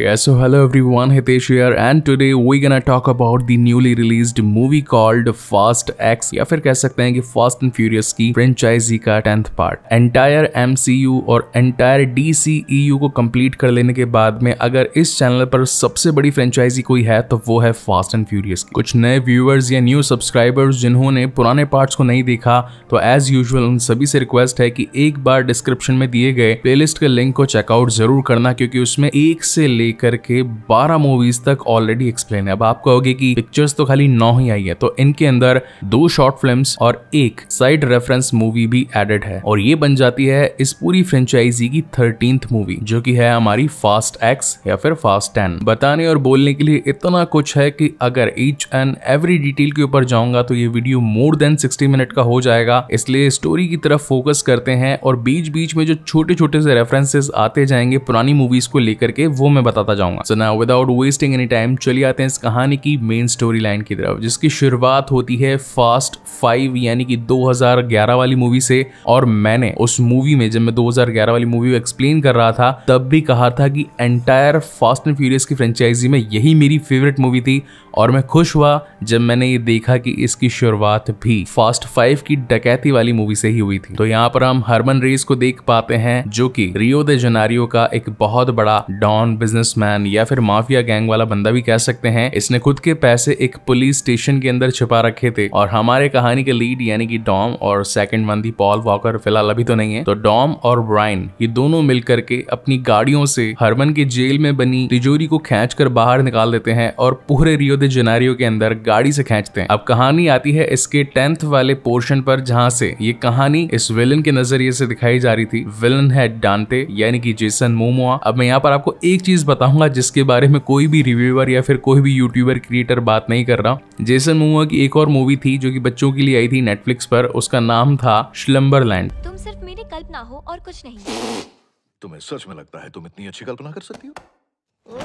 Yes, so hello everyone, Hitesh here and today we're gonna talk about the newly released movie called Fast X या फिर कह सकते हैं कि Fast and Furious की franchise का tenth part. Entire MCU और एंटायर DCEU को complete कर लेने के बाद में अगर इस channel पर सबसे बड़ी franchise कोई है तो वो है फास्ट एंड फ्यूरियस कुछ नए viewers या new subscribers जिन्होंने पुराने parts को नहीं देखा तो as usual उन सभी से request है कि एक बार description में दिए गए playlist के link को चेकआउट जरूर करना क्योंकि उसमें एक से लेकर के 12 मूवीज तक ऑलरेडी एक्सप्लेन है अब आप कहोगे कि पिक्चर्स तो खाली नौ ही आई है तो इनके अंदर दो शॉर्ट फिल्म्स और एक साइड रेफरेंस मूवी भी एडेड है और ये बन जाती है इस पूरी फ्रेंचाइजी की थर्टीन मूवी जो की है हमारी फास्ट एक्स या फिर फास्ट टेन बताने और बोलने के लिए इतना कुछ है कि अगर ईच एंड एवरी डिटेल के ऊपर जाऊंगा तो ये video more than sixty minute का हो जाएगा इसलिए स्टोरी की तरफ फोकस करते हैं और बीच बीच में जो छोटे छोटे से रेफरेंसेस आते जाएंगे पुरानी मूवीज को लेकर के वो मैं बताता जाऊंगा सो ना विदाउट वेस्टिंग एनी टाइम चलिए आते हैं इस कहानी की मेन स्टोरी लाइन की तरफ जिसकी शुरुआत होती है फास्ट फाइव यानी कि 2011 वाली मूवी से और मैंने उस मूवी में जब मैं 2011 वाली मूवी को एक्सप्लेन कर रहा था तब भी कहा था कि एंटायर फास्ट एंड फ्यूरियस की फ्रेंचाइजी में यही मेरी फेवरेट मूवी थी और मैं खुश हुआ जब मैंने ये देखा कि इसकी शुरुआत भी फास्ट फाइव की डकैती वाली मूवी से ही हुई थी तो यहाँ पर हम हरमन रेस को देख पाते हैं जो कि रियो दे जनारियो का एक बहुत बड़ा डॉन बिजनेसमैन या फिर माफिया गैंग वाला बंदा भी कह सकते हैं इसने खुद के पैसे एक पुलिस स्टेशन के अंदर छिपा रखे थे और हमारे कहानी के लीड यानी कि डॉम और सेकंड बंदी पॉल वॉकर फिलहाल अभी तो नहीं है तो डॉम और ब्राइन ये दोनों मिलकर के अपनी गाड़ियों से हरमन के जेल में बनी तिजोरी को खेच कर बाहर निकाल देते हैं और पूरे रियो दे जनारियो के अंदर गाड़ी से खेचते हैं अब कहानी आती है इसके टेंथ वाले पोर्शन पर जहाँ से ये कहानी इस विलन के नजरिए से दिखाई जा रही थी विलन है डांटे यानी कि जेसन मोमोआ अब मैं यहाँ पर आपको एक चीज चीज़ बताऊंगा जिसके बारे में कोई भी रिव्यूअर या फिर कोई भी यूट्यूबर क्रिएटर बात नहीं कर रहा जेसन मुआ की एक और मूवी थी जो कि बच्चों के लिए आई थी नेटफ्लिक्स पर उसका नाम था श्लम्बर लैंड तुम सिर्फ मेरी कल्पना हो और कुछ नहीं तुम्हें सच में लगता है तुम इतनी अच्छी कल्पना कर सकती हो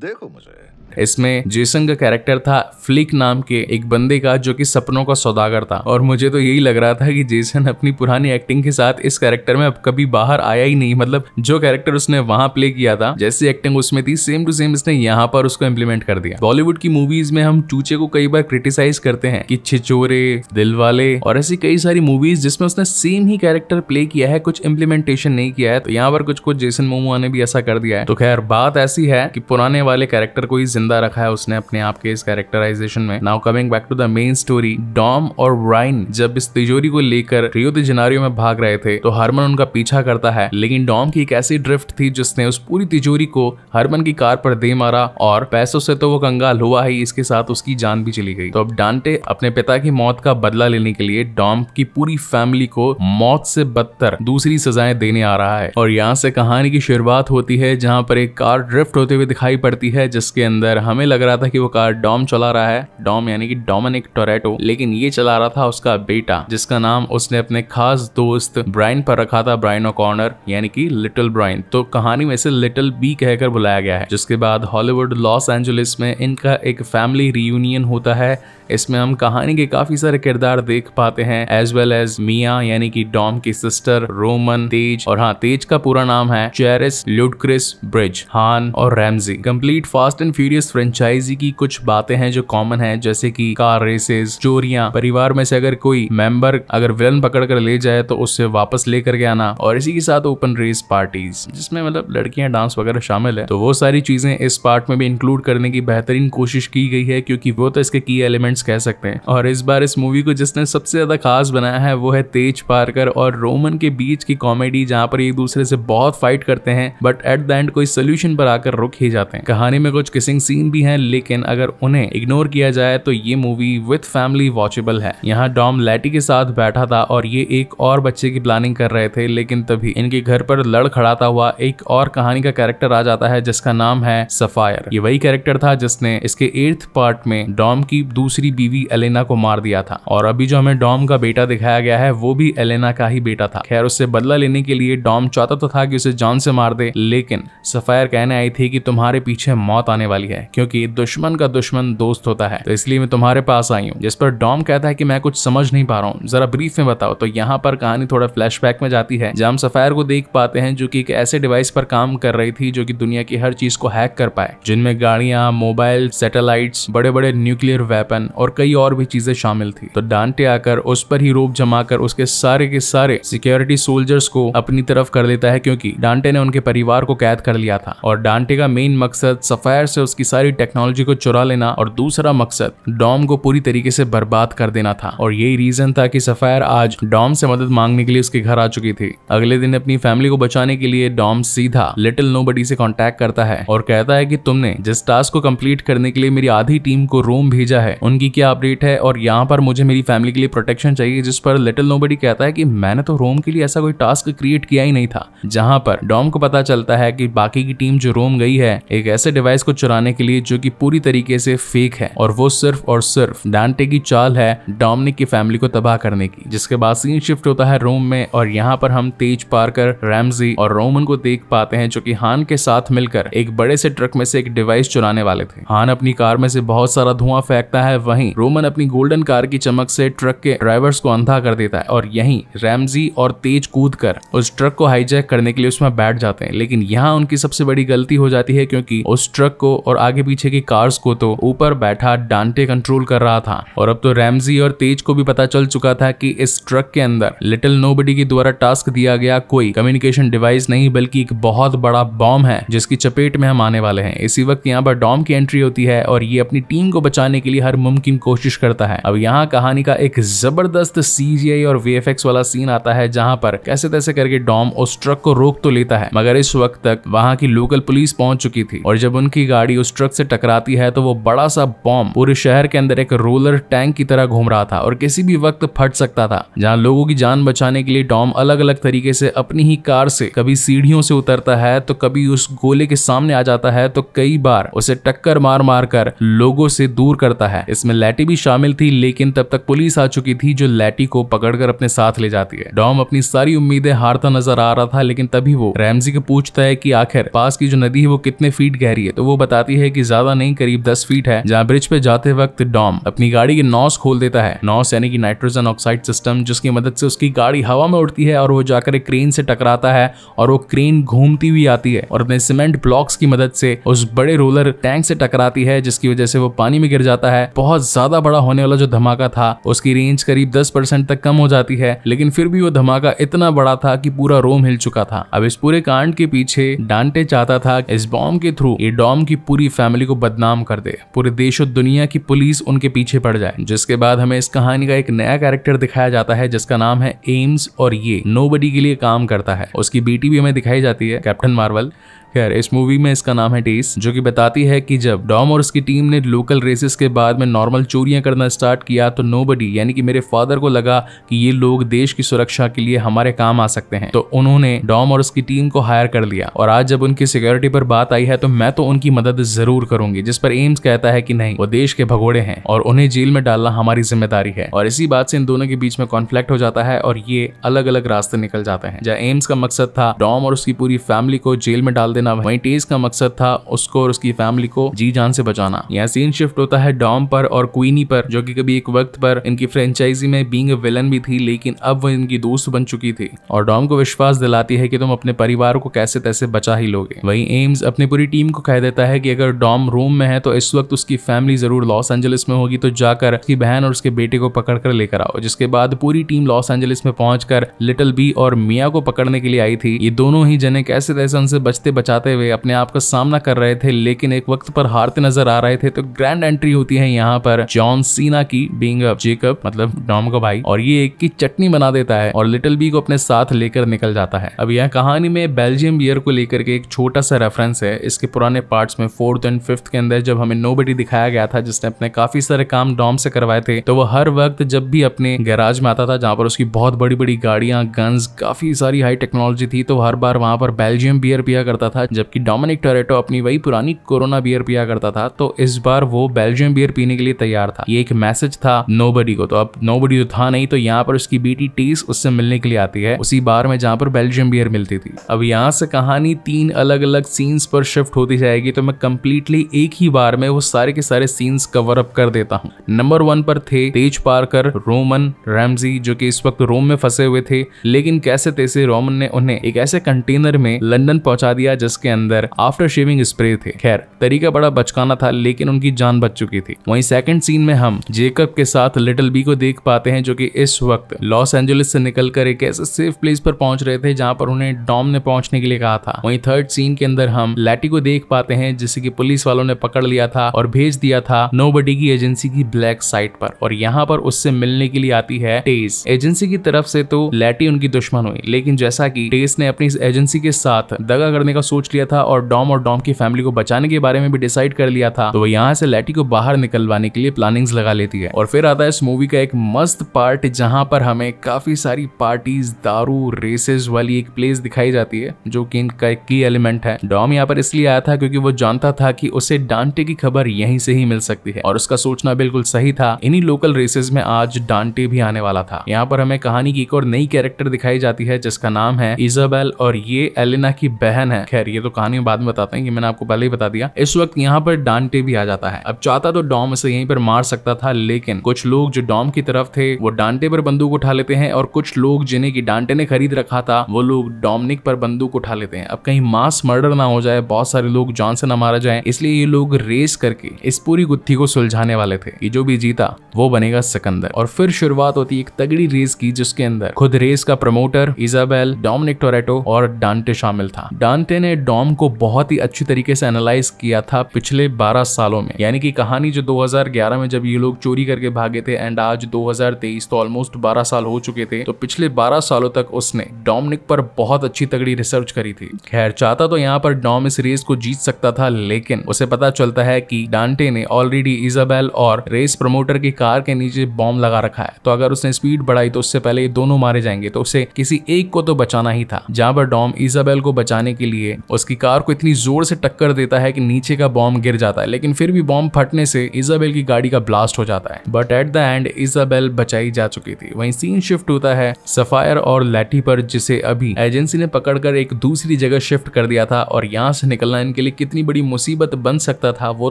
देखो मुझे इसमें जेसन का कैरेक्टर था फ्लिक नाम के एक बंदे का जो कि सपनों का सौदागर था और मुझे तो यही लग रहा था कि जेसन अपनी पुरानी एक्टिंग के साथ इस कैरेक्टर में अब कभी बाहर आया ही नहीं मतलब जो कैरेक्टर उसने वहां प्ले किया था जैसी एक्टिंग उसमें थी सेम टू सेम इसने यहाँ पर उसको इम्प्लीमेंट कर दिया बॉलीवुड की मूवीज में हम चूचे को कई बार क्रिटिसाइज करते हैं कि छिचोरे दिल वाले और ऐसी कई सारी मूवीज जिसमें उसने सेम ही कैरेक्टर प्ले किया है कुछ इम्प्लीमेंटेशन नहीं किया है तो यहाँ पर कुछ कुछ जेसन मोमुआ ने भी ऐसा कर दिया है तो खैर बात ऐसी है कि पुराने वाले कैरेक्टर को ही जिंदा रखा है उसने अपने आप के इस कैरेक्टराइजेशन में now coming back to the main story Dom और ब्राइन जब इस तिजोरी को लेकर रियो दे जनारियो में भाग रहे थे तो हरमन उनका पीछा करता है लेकिन डॉम की एक ऐसी ड्रिफ्ट थी जिसने उस पूरी तिजोरी को हरमन की कार पर दे मारा और पैसों से तो वो कंगाल हुआ ही इसके साथ उसकी जान भी चली गई तो अब डांटे अपने पिता की मौत का बदला लेने के लिए डॉम की पूरी फैमिली को मौत से बदतर दूसरी सजाएं देने आ रहा है और यहाँ से कहानी की शुरुआत होती है जहाँ पर एक कार ड्रिफ्ट होते हुए दिखाई पड़ पड़ती है जिसके अंदर हमें लग रहा था कि वो कार डॉम चला रहा है डॉम यानी कि डोमिनिक टोरेटो लेकिन ये चला रहा था उसका बेटा जिसका नाम उसने अपने खास दोस्त ब्राइन पर रखा था ब्राइन कॉर्नर यानी कि लिटिल ब्राइन तो कहानी में से लिटिल बी कहकर बुलाया गया है जिसके बाद हॉलीवुड लॉस एंजलिस में इनका एक फैमिली रियूनियन होता है इसमें हम कहानी के काफी सारे किरदार देख पाते हैं एज वेल एज मिया यानी कि डॉम की सिस्टर रोमन तेज और हाँ तेज का पूरा नाम है चेरिस ल्यूडक्रिस ब्रिज हान और Ramsey complete fast and furious franchise की कुछ बातें हैं जो कॉमन है जैसे की कार रेसेस चोरियां परिवार में से अगर कोई मेंबर अगर विलन पकड़ कर ले जाए तो उससे वापस लेकर के आना और इसी के साथ ओपन रेस पार्टीज जिसमें मतलब लड़कियां डांस वगैरह शामिल है तो वो सारी चीजें इस पार्ट में भी इंक्लूड करने की बेहतरीन कोशिश की गई है क्योंकि वो तो इसके की एलिमेंट्स कह सकते हैं और इस बार इस मूवी को जिसने सबसे ज्यादा खास बनाया है वो है तेज पारकर और रोमन के बीच की कॉमेडी जहाँ पर एक दूसरे से बहुत फाइट करते हैं बट एट द एंड कोई सोल्यूशन पर आकर रुक ही जाते हैं कहानी में कुछ किसिंग सीन भी हैं लेकिन अगर उन्हें इग्नोर किया जाए तो ये मूवी विथ फैमिली वॉचेबल है यहाँ डॉम लैटी के साथ बैठा था और ये एक और बच्चे की प्लानिंग कर रहे थे लेकिन तभी इनके घर पर लड़ खड़ाता हुआ एक और कहानी का कैरेक्टर आ जाता है जिसका नाम है सफायर ये वही कैरेक्टर था जिसने इसके एर्थ पार्ट में डॉम की दूसरी बीवी एलेना को मार दिया था और अभी जो हमें डॉम का बेटा दिखाया गया है वो भी एलेना का ही बेटा था खैर उससे बदला लेने के लिए डॉम चाहता तो था कि उसे जान से मार दे लेकिन सफायर कहने आई थी कि तुम्हारे पीछे पीछे मौत आने वाली है क्योंकि दुश्मन का दुश्मन दोस्त होता है तो इसलिए मैं तुम्हारे पास आई हूँ जिस पर डॉम कहता है कि मैं कुछ समझ नहीं पा रहा हूँ जरा ब्रीफ में बताओ तो यहाँ पर कहानी थोड़ा फ्लैश में जाती है जहाँ सफायर को देख पाते हैं जो की एक ऐसे डिवाइस पर काम कर रही थी जो की दुनिया की हर चीज को हैक कर पाए जिनमें गाड़िया मोबाइल सेटेलाइट बड़े बड़े न्यूक्लियर वेपन और कई और भी चीजें शामिल थी तो डांटे आकर उस पर ही रोप जमा कर उसके सारे के सारे सिक्योरिटी सोल्जर्स को अपनी तरफ कर लेता है क्योंकि डांटे ने उनके परिवार को कैद कर लिया था और डांटे का मेन मकसद मकसद सफ़ायर से उसकी सारी टेक्नोलॉजी को चुरा लेना और दूसरा मकसद डॉम को पूरी तरीके से बर्बाद कर देना था और यही रीजन था कि सफ़ायर आज डॉम से मदद मांगने के लिए उसके घर आ चुकी थी अगले दिन अपनी फैमिली को बचाने के लिए डॉम सीधा लिटिल नोबडी से कॉन्टेक्ट करता है और कहता है कि तुमने जिस टास्क को कम्प्लीट करने के लिए मेरी आधी टीम को रोम भेजा है उनकी क्या अपडेट है और यहाँ पर मुझे मेरी फैमिली के लिए प्रोटेक्शन चाहिए जिस पर लिटिल नो कहता है कि मैंने तो रोम के लिए ऐसा कोई टास्क क्रिएट किया ही नहीं था जहाँ पर डॉम को पता चलता है कि बाकी की टीम जो रोम गई है एक ऐसे डिवाइस को चुराने के लिए जो कि पूरी तरीके से फेक है और वो सिर्फ और सिर्फ डांटे की चाल है डोमिनिक की फैमिली को तबाह करने की जिसके बाद सीन शिफ्ट होता है रोम में और यहाँ पर हम तेज पारकर रैमजी और रोमन को देख पाते हैं जो कि हान के साथ मिलकर एक बड़े से ट्रक में से एक डिवाइस चुराने वाले थे हान अपनी कार में से बहुत सारा धुआं फेंकता है वहीं रोमन अपनी गोल्डन कार की चमक से ट्रक के ड्राइवर्स को अंधा कर देता है और यही रैमजी और तेज कूद कर उस ट्रक को हाईजैक करने के लिए उसमें बैठ जाते हैं लेकिन यहाँ उनकी सबसे बड़ी गलती हो जाती है क्योंकि उस ट्रक को और आगे पीछे की कार्स को तो ऊपर बैठा डांटे कंट्रोल कर रहा था और अब तो रैमजी और तेज को भी पता चल चुका था कि इस ट्रक के अंदर लिटिल नोबडी के द्वारा टास्क दिया गया कोई कम्युनिकेशन डिवाइस नहीं बल्कि एक बहुत बड़ा बॉम्ब है जिसकी चपेट में हम आने वाले हैं इसी वक्त यहाँ पर डॉम की एंट्री होती है और ये अपनी टीम को बचाने के लिए हर मुमकिन कोशिश करता है अब यहाँ कहानी का एक जबरदस्त सीजीआई और वीएफएक्स वाला सीन आता है जहाँ पर कैसे तैसे करके डॉम उस ट्रक को रोक तो लेता है मगर इस वक्त तक वहाँ की लोकल पुलिस पहुंच चुकी थी और और जब उनकी गाड़ी उस ट्रक से टकराती है तो वो बड़ा सा बॉम्ब पूरे शहर के अंदर एक रोलर टैंक की तरह घूम रहा था और किसी भी वक्त फट सकता था जहाँ लोगों की जान बचाने के लिए टॉम अलग अलग तरीके से अपनी ही कार से कभी सीढ़ियों से उतरता है तो कभी उस गोले के सामने आ जाता है तो कई बार उसे टक्कर मार मार कर लोगों से दूर करता है इसमें लैटी भी शामिल थी लेकिन तब तक पुलिस आ चुकी थी जो लैटी को पकड़कर अपने साथ ले जाती है डॉम अपनी सारी उम्मीदें हारता नजर आ रहा था लेकिन तभी वो रैमजी को पूछता है कि आखिर पास की जो नदी है वो कितने फीट कह रही है तो वो बताती है कि ज्यादा नहीं करीब दस फीट है जहाँ ब्रिज पे जाते वक्त डॉम अपनी गाड़ी के नॉस खोल देता है नॉस यानी कि नाइट्रोजन ऑक्साइड सिस्टम जिसकी मदद से उसकी गाड़ी हवा में उड़ती है और वो जाकर एक क्रेन से टकराता है और वो क्रेन घूमती हुई आती है और अपने सीमेंट ब्लॉक्स की मदद से उस बड़े रोलर टैंक से टकराती है जिसकी वजह से वो पानी में गिर जाता है बहुत ज्यादा बड़ा होने वाला जो धमाका था उसकी रेंज करीब दस परसेंट तक कम हो जाती है लेकिन फिर भी वो धमाका इतना बड़ा था कि पूरा रोम हिल चुका था अब इस पूरे कांड के पीछे डांटे चाहता था इस बॉम्ब के थ्रू ये डॉम की पूरी फैमिली को बदनाम कर दे पूरे देश और दुनिया की पुलिस उनके पीछे पड़ जाए जिसके बाद हमें इस कहानी का एक नया कैरेक्टर दिखाया जाता है जिसका नाम है एम्स और ये नोबडी के लिए काम करता है उसकी बेटी भी हमें दिखाई जाती है कैप्टन मार्वल खैर इस मूवी में इसका नाम है टेस जो कि बताती है कि जब डॉम और उसकी टीम ने लोकल रेसेस के बाद में नॉर्मल चोरियां करना स्टार्ट किया तो नोबडी यानी कि मेरे फादर को लगा कि ये लोग देश की सुरक्षा के लिए हमारे काम आ सकते हैं तो उन्होंने डॉम और उसकी टीम को हायर कर लिया और आज जब उनकी सिक्योरिटी पर बात आई है तो मैं तो उनकी मदद जरूर करूंगी जिस पर एम्स कहता है कि नहीं वो देश के भगोड़े हैं और उन्हें जेल में डालना हमारी जिम्मेदारी है और इसी बात से इन दोनों के बीच में कॉन्फ्लिक्ट हो जाता है और ये अलग अलग रास्ते निकल जाते हैं जहाँ एम्स का मकसद था डॉम और उसकी पूरी फैमिली को जेल में डाल देना देना वही टेज का मकसद था उसको और उसकी फैमिली को जी जान से बचाना यह सीन शिफ्ट होता है डॉम पर और क्वीनी पर जो की कभी एक वक्त पर इनकी फ्रेंचाइजी में बींग विलन भी थी लेकिन अब वो इनकी दोस्त बन चुकी थी और डॉम को विश्वास दिलाती है कि तुम अपने परिवार को कैसे तैसे बचा ही लोगे वही एम्स अपनी पूरी टीम को कह देता है कि अगर डॉम रोम में है तो इस वक्त उसकी फैमिली जरूर लॉस एंजलिस में होगी तो जाकर उसकी बहन और उसके बेटे को पकड़ कर लेकर आओ जिसके बाद पूरी टीम लॉस एंजलिस में पहुंचकर लिटिल बी और मिया को पकड़ने के लिए आई थी ये दोनों ही जने कैसे तैसे उनसे बचते बचा बचाते हुए अपने आप का सामना कर रहे थे लेकिन एक वक्त पर हारते नजर आ रहे थे तो ग्रैंड एंट्री होती है यहाँ पर जॉन सीना की बींग जेकब मतलब डॉम का भाई और ये एक की चटनी बना देता है और लिटिल बी को अपने साथ लेकर निकल जाता है अब यह कहानी में बेल्जियम बियर को लेकर के एक छोटा सा रेफरेंस है इसके पुराने पार्ट में फोर्थ एंड फिफ्थ के अंदर जब हमें नो दिखाया गया था जिसने अपने काफी सारे काम डॉम से करवाए थे तो वो हर वक्त जब भी अपने गैराज में आता था जहाँ पर उसकी बहुत बड़ी बड़ी गाड़ियां गन्स काफी सारी हाई टेक्नोलॉजी थी तो हर बार वहां पर बेल्जियम बियर पिया करता था था जबकि डोमिनिक टोरेटो अपनी वही पुरानी कोरोना बियर पिया करता था तो इस बार वो बेल्जियम बियर पीने के लिए तैयार था ये एक मैसेज था नो को तो अब नोबडी तो था नहीं तो यहाँ पर उसकी बेटी टीस उससे मिलने के लिए आती है उसी बार में जहाँ पर बेल्जियम बियर मिलती थी अब यहाँ से कहानी तीन अलग अलग सीन्स पर शिफ्ट होती जाएगी तो मैं कम्प्लीटली एक ही बार में वो सारे के सारे सीन्स कवर अप कर देता हूँ नंबर वन पर थे तेज पारकर रोमन रैमजी जो कि इस वक्त रोम में फंसे हुए थे लेकिन कैसे तैसे रोमन ने उन्हें एक ऐसे कंटेनर में लंदन पहुंचा दिया जिस जिसके अंदर आफ्टर शेविंग स्प्रे थे खैर तरीका बड़ा बचकाना था लेकिन उनकी जान बच चुकी थी वहीं सेकंड सीन में हम जेकब के साथ लिटिल बी को देख पाते हैं जो कि इस वक्त लॉस एंजलिस से निकलकर एक ऐसे सेफ प्लेस पर पहुंच रहे थे जहां पर उन्हें डॉम ने पहुंचने के लिए कहा था वहीं थर्ड सीन के अंदर हम लैटी को देख पाते हैं जिसे की पुलिस वालों ने पकड़ लिया था और भेज दिया था नो की एजेंसी की ब्लैक साइट पर और यहाँ पर उससे मिलने के लिए आती है टेस एजेंसी की तरफ से तो लैटी उनकी दुश्मन हुई लेकिन जैसा की टेस ने अपनी एजेंसी के साथ दगा करने का सोच सोच लिया था और डॉम और डॉम की फैमिली को बचाने के बारे में भी डिसाइड कर लिया था तो वो यहाँ से लैटी को बाहर निकलवाने के लिए प्लानिंग लगा लेती है और फिर आता है इस मूवी का एक मस्त पार्ट जहाँ पर हमें काफी सारी पार्टीज दारू रेसेस वाली एक प्लेस दिखाई जाती है जो कि इनका एक की एलिमेंट है डॉम यहाँ पर इसलिए आया था क्योंकि वो जानता था कि उसे डांटे की खबर यहीं से ही मिल सकती है और उसका सोचना बिल्कुल सही था इन्हीं लोकल रेसेस में आज डांटे भी आने वाला था यहाँ पर हमें कहानी की एक और नई कैरेक्टर दिखाई जाती है जिसका नाम है इजाबेल और ये एलिना की बहन है खैर ये तो कहानी बाद में बताते हैं कि मैंने आपको पहले ही बता दिया इस वक्त यहाँ पर डांटे भी आ जाता है अब चाहता तो डॉम इसे यहीं पर मार सकता था लेकिन कुछ लोग जो डॉम की तरफ थे वो डांटे पर बंदूक उठा लेते हैं और कुछ लोग जिन्हें की डांटे ने खरीद रखा था वो लोग डोमनिक पर बंदूक उठा लेते हैं अब कहीं मास मर्डर ना हो जाए बहुत सारे लोग जॉन से ना मारा जाए इसलिए ये लोग रेस करके इस पूरी गुत्थी को सुलझाने वाले थे कि जो भी जीता वो बनेगा सिकंदर और फिर शुरुआत होती एक तगड़ी रेस की जिसके अंदर खुद रेस का प्रमोटर इजाबेल डोमिनिक टोरेटो और डांटे शामिल था डांटे ने डॉम को बहुत ही अच्छी तरीके से एनालाइज किया था पिछले 12 सालों में यानी कि कहानी जो 2011 में जब ये लोग चोरी करके भागे थे एंड आज 2023 तो ऑलमोस्ट 12 साल हो चुके थे तो पिछले 12 सालों तक उसने डोमनिक पर बहुत अच्छी तगड़ी रिसर्च करी थी खैर चाहता तो यहाँ पर डॉम इस रेस को जीत सकता था लेकिन उसे पता चलता है की डांटे ने ऑलरेडी इजाबेल और रेस प्रमोटर की कार के नीचे बॉम्ब लगा रखा है तो अगर उसने स्पीड बढ़ाई तो उससे पहले ये दोनों मारे जाएंगे तो उसे किसी एक को तो बचाना ही था जहाँ पर डॉम इजाबेल को बचाने के लिए और उसकी कार को इतनी जोर से टक्कर देता है कि नीचे का बॉम्ब गिर जाता है लेकिन फिर भी बॉम्ब फटने से इजाबेल की गाड़ी का ब्लास्ट हो जाता है but at the end Isabel बचाई जा चुकी थी वहीं सीन शिफ्ट होता है सफायर और लैटी पर जिसे अभी एजेंसी ने पकड़कर एक दूसरी जगह शिफ्ट कर दिया था और यहाँ से निकलना इनके लिए कितनी बड़ी मुसीबत बन सकता था वो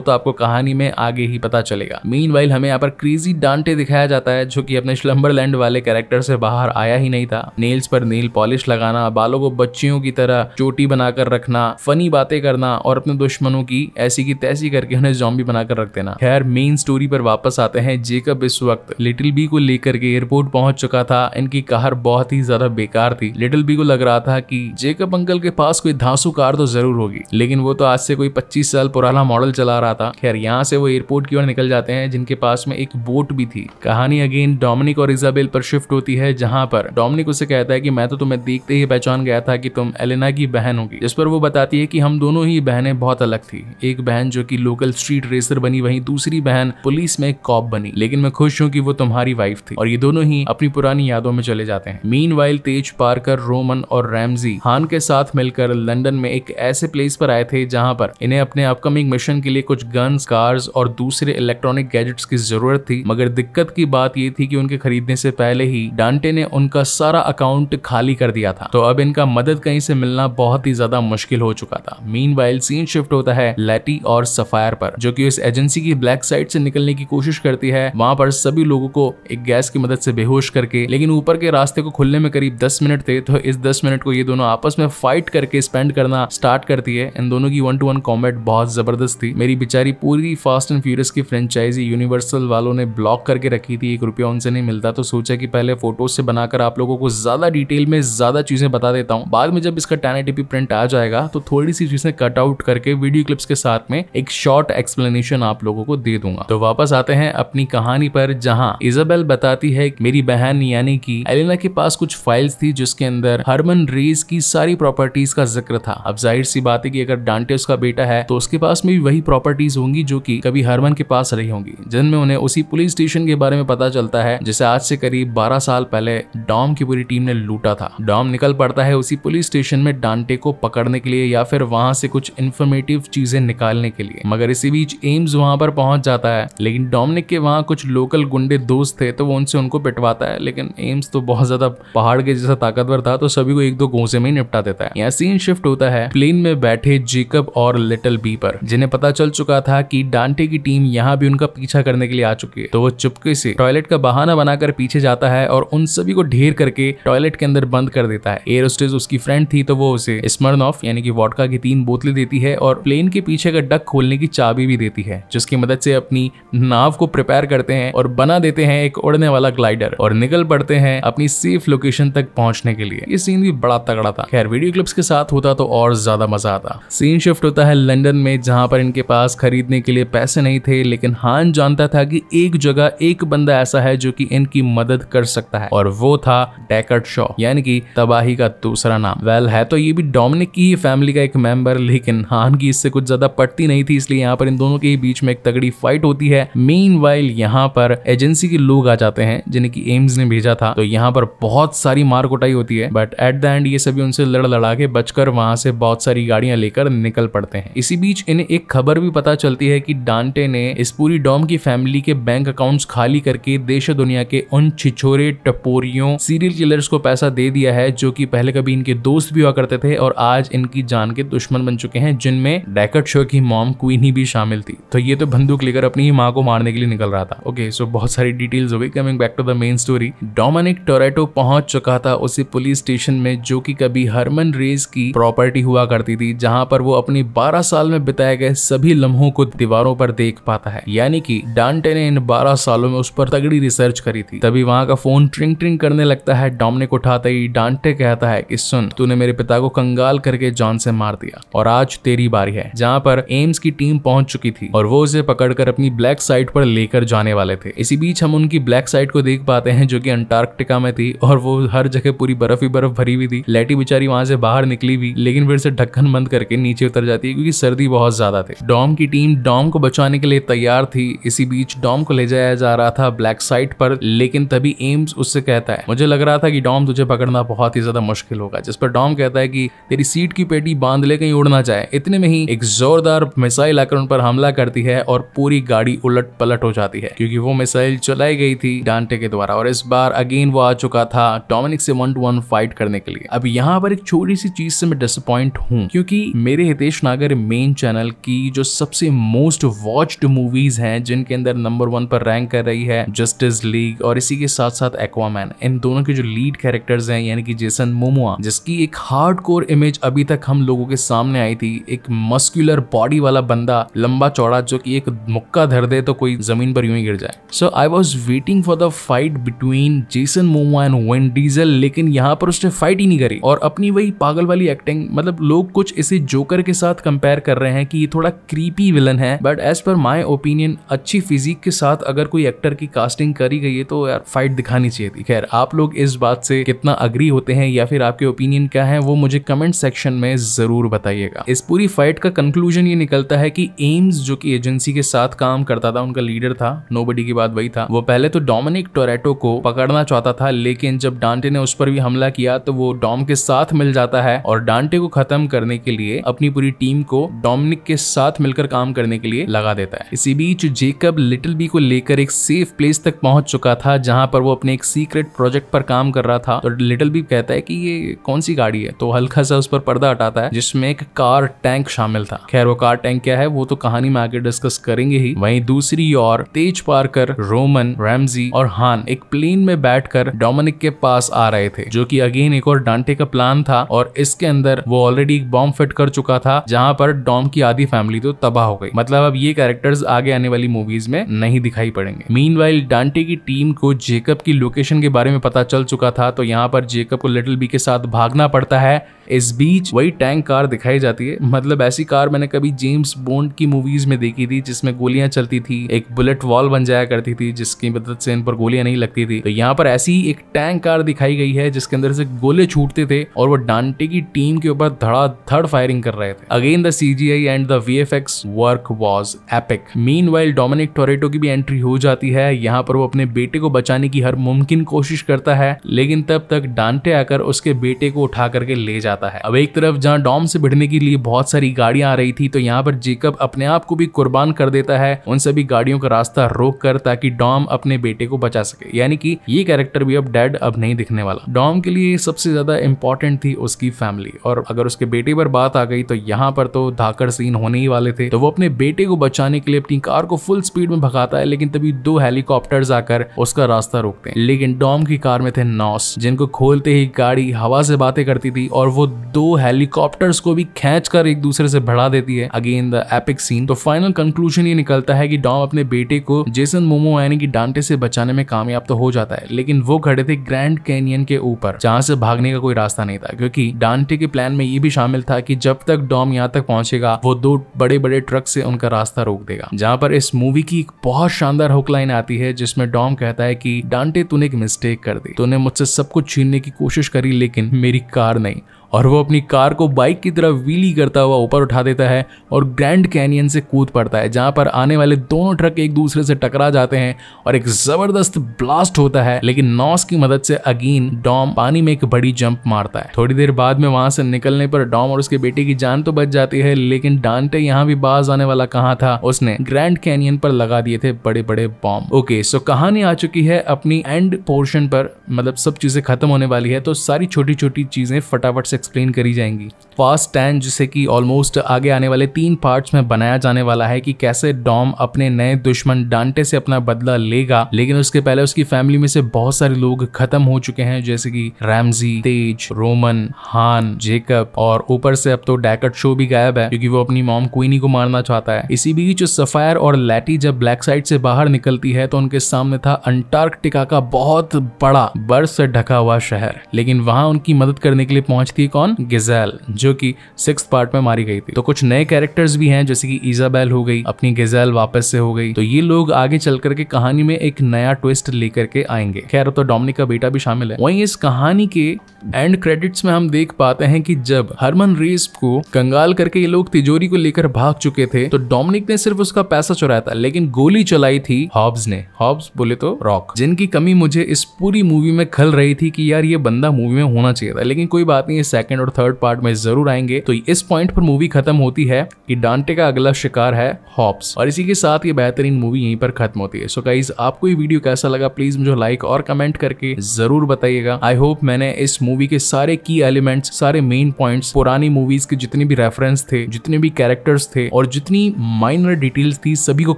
तो आपको कहानी में आगे ही पता चलेगा मीन हमें यहाँ पर क्रेजी डांटे दिखाया जाता है जो की अपने स्लम्बर लैंड वाले कैरेक्टर से बाहर आया ही नहीं था नेल्स पर नील पॉलिश लगाना बालों को बच्चियों की तरह चोटी बनाकर रख रखना फनी बातें करना और अपने दुश्मनों की ऐसी की तैसी करके उन्हें जॉम्बी बनाकर रख देना खैर मेन स्टोरी पर वापस आते हैं जेकब इस वक्त लिटिल बी को लेकर के एयरपोर्ट पहुंच चुका था इनकी कार बहुत ही ज्यादा बेकार थी लिटिल बी को लग रहा था कि जेकब अंकल के पास कोई धांसू कार तो जरूर होगी लेकिन वो तो आज से कोई पच्चीस साल पुराना मॉडल चला रहा था खैर यहाँ से वो एयरपोर्ट की ओर निकल जाते हैं जिनके पास में एक बोट भी थी कहानी अगेन डोमिनिक और इजाबेल पर शिफ्ट होती है जहाँ पर डोमिनिक उसे कहता है की मैं तो तुम्हें देखते ही पहचान गया था की तुम एलेना की बहन होगी जिस पर वो बताती है कि हम दोनों ही बहनें बहुत अलग थी एक बहन जो कि लोकल स्ट्रीट रेसर बनी वहीं दूसरी बहन पुलिस में कॉप बनी लेकिन मैं खुश हूँ कि वो तुम्हारी वाइफ थी और ये दोनों ही अपनी पुरानी यादों में चले जाते हैं meanwhile Tej Parker Roman और रैमजी हान के साथ मिलकर लंदन में एक ऐसे प्लेस पर आए थे जहाँ पर इन्हें अपने अपकमिंग मिशन के लिए कुछ गन्स कार्स और दूसरे इलेक्ट्रॉनिक गैजेट्स की जरूरत थी मगर दिक्कत की बात ये थी कि उनके खरीदने से पहले ही डांटे ने उनका सारा अकाउंट खाली कर दिया था तो अब इनका मदद कहीं से मिलना बहुत ही ज्यादा मुश्किल मुश्किल हो चुका था मीन वाइल सीन शिफ्ट होता है लेटी और सफायर पर जो की इस एजेंसी की ब्लैक साइड से निकलने की कोशिश करती है वहां पर सभी लोगों को एक गैस की मदद से बेहोश करके लेकिन ऊपर के रास्ते को खुलने में करीब दस मिनट थे तो इस दस मिनट को ये दोनों आपस में फाइट करके स्पेंड करना स्टार्ट करती है इन दोनों की वन टू वन कॉमेट बहुत जबरदस्त थी मेरी बिचारी पूरी फास्ट एंड फ्यूरियस की फ्रेंचाइजी यूनिवर्सल वालों ने ब्लॉक करके रखी थी एक रुपया उनसे नहीं मिलता तो सोचा कि पहले फोटोज से बनाकर आप लोगों को ज्यादा डिटेल में ज्यादा चीजें बता देता हूँ बाद में जब इसका टेन प्रिंट आ जाएगा जाएगा तो थोड़ी सी चीजें कट आउट करके वीडियो क्लिप्स के साथ में एक शॉर्ट एक्सप्लेनेशन आप लोगों को दे दूंगा तो वापस आते हैं अपनी कहानी पर जहाँ इजाबेल बताती है मेरी बहन यानी की एलिना के पास कुछ फाइल्स थी जिसके अंदर हरमन रेस की सारी प्रॉपर्टीज का जिक्र था अब जाहिर सी बात है कि अगर डांटे उसका बेटा है तो उसके पास में भी वही प्रॉपर्टीज होंगी जो कि कभी हरमन के पास रही होंगी जिनमें उन्हें उसी पुलिस स्टेशन के बारे में पता चलता है जिसे आज से करीब 12 साल पहले डॉम की पूरी टीम ने लूटा था डॉम निकल पड़ता है उसी पुलिस स्टेशन में डांटे को पकड़ने के लिए या फिर वहां से कुछ इन्फॉर्मेटिव चीजें निकालने के लिए मगर इसी बीच एम्स वहां पर पहुंच जाता है लेकिन डोमिनिक के वहां कुछ लोकल गुंडे दोस्त थे तो वो उनसे उनको पिटवाता है लेकिन एम्स तो बहुत ज्यादा पहाड़ के जैसा ताकतवर था तो सभी को एक दो घोसे में निपटा देता है यहाँ सीन शिफ्ट होता है प्लेन में बैठे जेकब और लिटिल बी पर जिन्हें पता चल चुका था कि डांटे की टीम यहाँ भी उनका पीछा करने के लिए आ चुकी है तो वो चुपके से टॉयलेट का बहाना बनाकर पीछे जाता है और उन सभी को ढेर करके टॉयलेट के अंदर बंद कर देता है एयर उसकी फ्रेंड थी तो वो उसे स्मरण यानी कि वॉडका की तीन बोतलें देती है और प्लेन के पीछे का डक खोलने की चाबी भी देती है जिसकी मदद से अपनी नाव को प्रिपेयर करते हैं और बना देते हैं एक उड़ने वाला ग्लाइडर और निकल पड़ते हैं अपनी सेफ लोकेशन तक पहुंचने के लिए ये सीन भी बड़ा तगड़ा था खैर वीडियो क्लिप्स के साथ होता तो और ज्यादा मजा आता सीन शिफ्ट होता है लंदन में जहां पर इनके पास खरीदने के लिए पैसे नहीं थे लेकिन हान जानता था कि एक जगह एक बंदा ऐसा है जो कि इनकी मदद कर सकता है और वो था डेकर्ट शॉ यानी कि तबाही का दूसरा नाम वेल है तो ये भी डोमिनिक की ही फैमिली का एक मेंबर लेकिन हान की इससे कुछ ज्यादा पटती नहीं थी इसलिए यहाँ पर इन दोनों के ही बीच में एक तगड़ी फाइट होती है मेन वाइल यहाँ पर एजेंसी के लोग आ जाते हैं जिन्हें की एम्स ने भेजा था तो यहाँ पर बहुत सारी मार कुटाई होती है बट एट द एंड ये सभी उनसे लड़ लड़ा के बचकर वहां से बहुत सारी गाड़ियां लेकर निकल पड़ते हैं इसी बीच इन्हें एक खबर भी पता चलती है कि डांटे ने इस पूरी डॉम की फैमिली के बैंक अकाउंट्स खाली करके देश दुनिया के उन छिछोरे टपोरियों सीरियल किलर्स को पैसा दे दिया है जो कि पहले कभी इनके दोस्त भी हुआ करते थे और आज इन इनकी जान के दुश्मन बन चुके हैं जिनमें डैकट शो की मॉम क्वीन ही भी शामिल थी तो ये तो बंदूक लेकर अपनी ही माँ को मारने के लिए निकल रहा था ओके सो बहुत सारी डिटेल्स हो गई coming back to the main story Dominic Toretto पहुंच चुका था उसी पुलिस स्टेशन में जो की कभी हरमन रेज की प्रॉपर्टी हुआ करती थी जहां पर वो अपनी बारह साल में बिताए गए सभी लम्हों को दीवारों पर देख पाता है यानी कि डांटे ने इन बारह सालों में उस पर तगड़ी रिसर्च करी थी तभी वहां का फोन ट्रिंग ट्रिंग करने लगता है डोमिनिक उठाता ही डांटे कहता है कि सुन तूने मेरे पिता को कंगाल करके जॉन से मार दिया और आज तेरी बारी है जहाँ पर एम्स की टीम पहुंच चुकी थी और वो उसे पकड़कर अपनी ब्लैक साइट पर लेकर जाने वाले थे इसी बीच हम उनकी ब्लैक साइट को देख पाते हैं जो की अंटार्कटिका में थी और वो हर जगह पूरी बर्फ ही बर्फ भरी हुई थी लेटी बिचारी वहां से बाहर निकली भी लेकिन फिर से ढक्कन बंद करके नीचे उतर जाती है क्योंकि सर्दी बहुत ज्यादा थी डॉम की टीम डॉम को बचाने के लिए तैयार थी इसी बीच डॉम को ले जाया जा रहा था ब्लैक साइट पर लेकिन तभी एम्स उससे कहता है मुझे लग रहा था कि डॉम तुझे पकड़ना बहुत ही ज्यादा मुश्किल होगा जिस पर डॉम कहता है कि तेरी सीट की की पेटी बांध ले कहीं उड़ना चाहे इतने में ही एक जोरदार मिसाइल आकर उन पर हमला करती है और पूरी गाड़ी उलट पलट हो जाती है क्योंकि वो मिसाइल चलाई गई थी डांटे के द्वारा और इस बार अगेन वो आ चुका था डोमिनिक से वन टू वन फाइट करने के लिए अब यहाँ पर एक छोटी सी चीज से मैं डिसअपॉइंट हूँ क्योंकि मेरे हितेश नागर मेन चैनल की जो सबसे मोस्ट वॉच्ड मूवीज हैं जिनके अंदर नंबर वन पर रैंक कर रही है जस्टिस लीग और इसी के साथ साथ एक्वामैन इन दोनों के जो लीड कैरेक्टर्स हैं यानी कि जेसन मोमुआ जिसकी एक हार्ड कोर इमेज अभी तक तक हम लोगों के सामने आई थी एक मस्कुलर बॉडी वाला बंदा लंबा चौड़ा जो कि एक मुक्का धर दे तो कोई जमीन पर यूं ही गिर जाए so I was waiting for the fight between Jason Momoa and Vin Diesel लेकिन यहाँ पर उसने फाइट ही नहीं करी और अपनी वही पागल वाली एक्टिंग मतलब लोग कुछ इसे जोकर के साथ कंपेयर कर रहे हैं कि ये थोड़ा क्रीपी विलन है but as per my opinion अच्छी फिजिक के साथ अगर कोई एक्टर की कास्टिंग करी गई है तो यार फाइट दिखानी चाहिए थी खैर आप लोग इस बात से कितना अग्री होते हैं या फिर आपके ओपिनियन क्या है वो मुझे कमेंट सेक्शन में ज़रूर बताइएगा इस पूरी फाइट का कंक्लूजन ये निकलता है कि एम्स जो कि एजेंसी के साथ काम करता था उनका लीडर था नोबडी की बात वही था वो पहले तो डोमिनिक टोरेटो को पकड़ना चाहता था लेकिन जब डांटे ने उस पर भी हमला किया तो वो डॉम के साथ मिल जाता है और डांटे को खत्म करने के लिए अपनी पूरी टीम को डोमिनिक के साथ मिलकर काम करने के लिए लगा देता है इसी बीच जेकब लिटिल बी को लेकर एक सेफ प्लेस तक पहुंच चुका था जहां पर वो अपने एक सीक्रेट प्रोजेक्ट पर काम कर रहा था तो लिटिल बी कहता है कि ये कौन सी गाड़ी है तो हल्का सा उस पर पर्दा आता है जिसमें एक कार टैंक शामिल था खैर वो कार टैंक क्या है वो तो कहानी में आगे डिस्कस करेंगे ही वहीं दूसरी ओर तेज पारकर रोमन रैमजी और हान एक प्लेन में बैठकर डोमिनिक के पास आ रहे थे जो कि अगेन एक और डांटे का प्लान था और इसके अंदर वो ऑलरेडी एक बॉम्ब फिट कर चुका था जहां पर डॉम की आधी फैमिली तो तबाह हो गई मतलब अब ये कैरेक्टर्स आगे आने वाली मूवीज में नहीं दिखाई पड़ेंगे मीन डांटे की टीम को जेकब की लोकेशन के बारे में पता चल चुका था तो यहाँ पर जेकब को लिटिल बी के साथ भागना पड़ता है इस बीच वो वही टैंक कार दिखाई जाती है मतलब ऐसी कार मैंने कभी जेम्स बोन्ड की मूवीज में देखी थी जिसमें गोलियां चलती थी एक बुलेट वॉल बन जाया करती थी जिसकी मदद मतलब से इन पर गोलियां नहीं लगती थी तो यहाँ पर ऐसी एक टैंक कार दिखाई गई है जिसके अंदर से गोले छूटते थे और वो डांटे की टीम के ऊपर धड़ाधड़ फायरिंग कर रहे थे again the C G I and the V F X work was epic meanwhile Dominic Toretto की भी एंट्री हो जाती है यहाँ पर वो अपने बेटे को बचाने की हर मुमकिन कोशिश करता है लेकिन तब तक डांटे आकर उसके बेटे को उठा करके ले जाता है अब एक तरफ तरफ जहाँ डॉम से भिड़ने के लिए बहुत सारी गाड़ियां आ रही थी तो यहाँ पर जेकब अपने आप को भी कुर्बान कर देता है उन सभी गाड़ियों का रास्ता रोक कर ताकि डॉम अपने बेटे को बचा सके यानी कि ये कैरेक्टर भी अब डेड अब नहीं दिखने वाला डॉम के लिए सबसे ज्यादा इंपॉर्टेंट थी उसकी फैमिली और अगर उसके बेटे पर बात आ गई तो यहाँ पर तो धाकर सीन होने ही वाले थे तो वो अपने बेटे को बचाने के लिए अपनी कार को फुल स्पीड में भगाता है लेकिन तभी दो हेलीकॉप्टर आकर उसका रास्ता रोकते हैं लेकिन डॉम की कार में थे नॉस जिनको खोलते ही गाड़ी हवा से बातें करती थी और वो दो हेली हेलीकॉप्टर्स को भी खींच कर एक दूसरे से भड़ा देती है अगेन द एपिक सीन तो फाइनल कंक्लूजन ये निकलता है कि डॉम अपने बेटे को जेसन मोमो यानी कि डांटे से बचाने में कामयाब तो हो जाता है लेकिन वो खड़े थे ग्रैंड कैनियन के ऊपर जहाँ से भागने का कोई रास्ता नहीं था क्योंकि डांटे के प्लान में ये भी शामिल था कि जब तक डॉम यहाँ तक पहुंचेगा वो दो बड़े बड़े ट्रक से उनका रास्ता रोक देगा जहाँ पर इस मूवी की एक बहुत शानदार हुकलाइन आती है जिसमें डॉम कहता है कि डांटे तूने एक मिस्टेक कर दी तूने मुझसे सब कुछ छीनने की कोशिश करी लेकिन मेरी कार नहीं और वो अपनी कार को बाइक की तरह व्हीली करता हुआ ऊपर उठा देता है और ग्रैंड कैनियन से कूद पड़ता है जहाँ पर आने वाले दोनों ट्रक एक दूसरे से टकरा जाते हैं और एक जबरदस्त ब्लास्ट होता है लेकिन नॉस की मदद से अगेन डॉम पानी में एक बड़ी जंप मारता है थोड़ी देर बाद में वहां से निकलने पर डॉम और उसके बेटे की जान तो बच जाती है लेकिन डांटे यहाँ भी बाज आने वाला कहा था उसने ग्रैंड कैनियन पर लगा दिए थे बड़े बड़े बॉम्ब ओके सो कहानी आ चुकी है अपनी एंड पोर्शन पर मतलब सब चीजें खत्म होने वाली है तो सारी छोटी छोटी चीजें फटाफट से एक्सप्लेन करी जाएंगी फास्ट टैन जिसे कि ऑलमोस्ट आगे आने वाले तीन पार्ट्स में बनाया जाने वाला है कि कैसे डॉम अपने नए दुश्मन डांटे से अपना बदला लेगा लेकिन उसके पहले उसकी फैमिली में से बहुत सारे लोग खत्म हो चुके हैं जैसे कि Ramsey Tej Roman Han Jacob और ऊपर से अब तो डैकट शो भी गायब है क्योंकि वो अपनी मॉम क्वीनी को मारना चाहता है इसी बीच सफायर और लैटी जब ब्लैक साइड से बाहर निकलती है तो उनके सामने था अंटार्कटिका का बहुत बड़ा बर्फ से ढका हुआ शहर लेकिन वहां उनकी मदद करने के लिए पहुंचती है कौन गिजेल जो कि सिक्स पार्ट में मारी गई थी तो कुछ नए कैरेक्टर्स भी हैं जैसे कि ईजाबेल हो गई अपनी गिजेल वापस से हो गई तो ये लोग आगे चल करके कहानी में एक नया ट्विस्ट लेकर के आएंगे खैर तो डोमिनिक का बेटा भी शामिल है वहीं इस कहानी के एंड क्रेडिट्स में हम देख पाते हैं कि जब हरमन रेस को कंगाल करके ये लोग तिजोरी को लेकर भाग चुके थे तो डोमिनिक ने सिर्फ उसका पैसा चुराया था लेकिन गोली चलाई थी हॉब्स ने हॉब्स बोले तो रॉक जिनकी कमी मुझे इस पूरी मूवी में खल रही थी कि यार ये बंदा मूवी में होना चाहिए था लेकिन कोई बात नहीं ये सेकेंड और थर्ड पार्ट में जरूर आएंगे तो इस पॉइंट पर मूवी खत्म होती है कि डांटे का अगला शिकार है हॉप्स और इसी के साथ ये बेहतरीन मूवी यहीं पर खत्म होती है सो so गाइज आपको ये वीडियो कैसा लगा प्लीज मुझे लाइक और कमेंट करके जरूर बताइएगा आई होप मैंने इस मूवी के सारे की एलिमेंट्स सारे मेन पॉइंट्स पुरानी मूवीज के जितने भी रेफरेंस थे जितने भी कैरेक्टर्स थे और जितनी माइनर डिटेल्स थी सभी को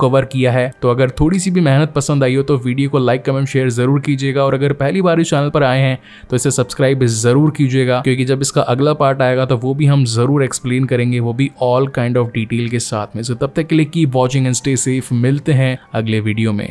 कवर किया है तो अगर थोड़ी सी भी मेहनत पसंद आई हो तो वीडियो को लाइक कमेंट शेयर जरूर कीजिएगा और अगर पहली बार इस चैनल पर आए हैं तो इसे सब्सक्राइब जरूर कीजिएगा क्योंकि जब इस उसका अगला पार्ट आएगा तो वो भी हम ज़रूर एक्सप्लेन करेंगे वो भी ऑल काइंड ऑफ डिटेल के साथ में सो तब तक के लिए keep watching and stay safe मिलते हैं अगले वीडियो में